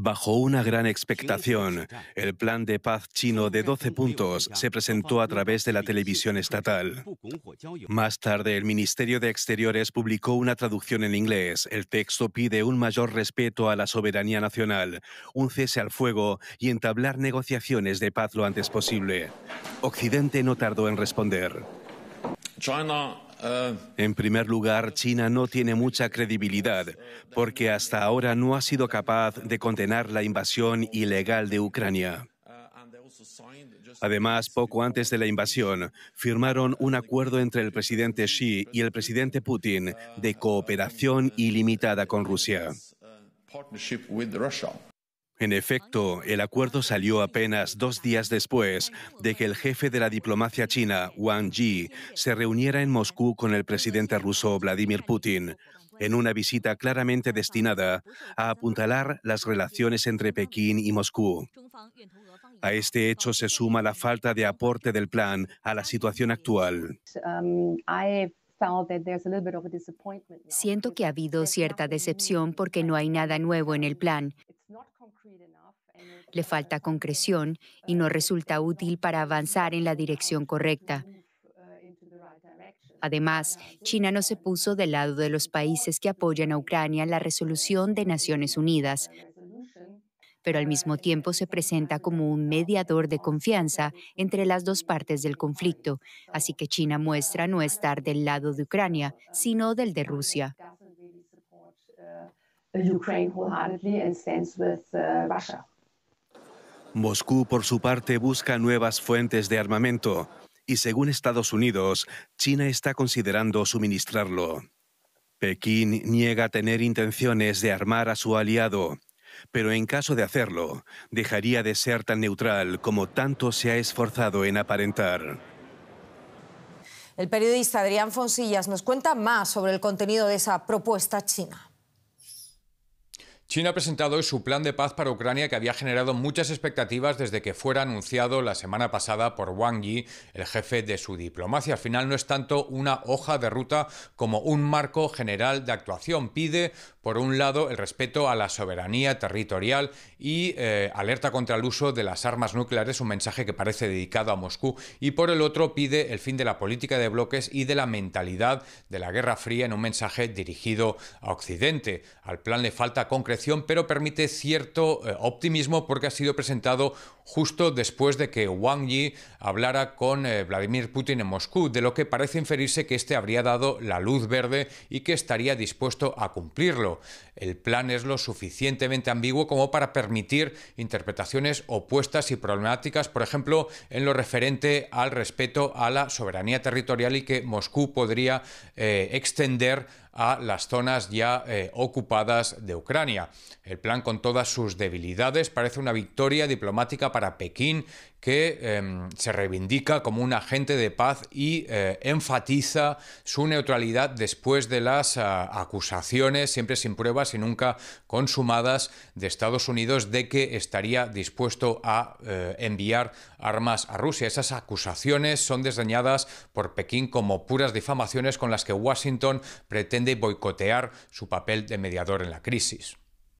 Bajo una gran expectación, el plan de paz chino de 12 puntos se presentó a través de la televisión estatal. Más tarde, el Ministerio de Exteriores publicó una traducción en inglés. El texto pide un mayor respeto a la soberanía nacional, un cese al fuego y entablar negociaciones de paz lo antes posible. Occidente no tardó en responder. En primer lugar, China no tiene mucha credibilidad porque hasta ahora no ha sido capaz de condenar la invasión ilegal de Ucrania. Además, poco antes de la invasión, firmaron un acuerdo entre el presidente Xi y el presidente Putin de cooperación ilimitada con Rusia. En efecto, el acuerdo salió apenas dos días después de que el jefe de la diplomacia china, Wang Yi, se reuniera en Moscú con el presidente ruso Vladimir Putin, en una visita claramente destinada a apuntalar las relaciones entre Pekín y Moscú. A este hecho se suma la falta de aporte del plan a la situación actual. Siento que ha habido cierta decepción porque no hay nada nuevo en el plan le falta concreción y no resulta útil para avanzar en la dirección correcta. Además, China no se puso del lado de los países que apoyan a Ucrania en la resolución de Naciones Unidas, pero al mismo tiempo se presenta como un mediador de confianza entre las dos partes del conflicto, así que China muestra no estar del lado de Ucrania, sino del de Rusia. Moscú, por su parte, busca nuevas fuentes de armamento y, según Estados Unidos, China está considerando suministrarlo. Pekín niega tener intenciones de armar a su aliado, pero en caso de hacerlo, dejaría de ser tan neutral como tanto se ha esforzado en aparentar. El periodista Adrián Fonsillas nos cuenta más sobre el contenido de esa propuesta china. China ha presentado hoy su plan de paz para Ucrania que había generado muchas expectativas desde que fuera anunciado la semana pasada por Wang Yi, el jefe de su diplomacia. Al final no es tanto una hoja de ruta como un marco general de actuación. Pide, por un lado, el respeto a la soberanía territorial y eh, alerta contra el uso de las armas nucleares, un mensaje que parece dedicado a Moscú. Y por el otro, pide el fin de la política de bloques y de la mentalidad de la Guerra Fría en un mensaje dirigido a Occidente. Al plan le falta concreción pero permite cierto eh, optimismo porque ha sido presentado justo después de que Wang Yi hablara con eh, Vladimir Putin en Moscú, de lo que parece inferirse que este habría dado la luz verde y que estaría dispuesto a cumplirlo. El plan es lo suficientemente ambiguo como para permitir interpretaciones opuestas y problemáticas, por ejemplo, en lo referente al respeto a la soberanía territorial y que Moscú podría eh, extender a las zonas ya eh, ocupadas de Ucrania. El plan, con todas sus debilidades, parece una victoria diplomática para Pekín, que em, se reivindica como un agente de paz y eh, enfatiza su neutralidad después de las ah, acusaciones, siempre sin pruebas y nunca consumadas, de Estados Unidos de que estaría dispuesto a eh, enviar armas a Rusia. Esas acusaciones son desdeñadas por Pekín como puras difamaciones con las que Washington pretende boicotear su papel de mediador en la crisis.